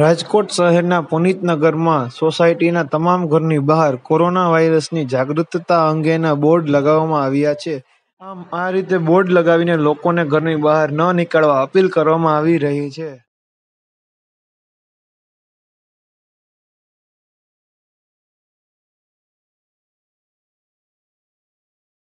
રાજકોટ શહેરના પુનિતનગરમાં સોસાયટીના તમામ ઘરની બહાર કોરોના વાયરસની જાગૃતતા અંગેના બોર્ડ લગાવવામાં આવ્યા છે આમ આ રીતે બોર્ડ લગાવીને લોકોને ઘરની બહાર ન નીકળવા અપીલ કરવામાં આવી રહી છે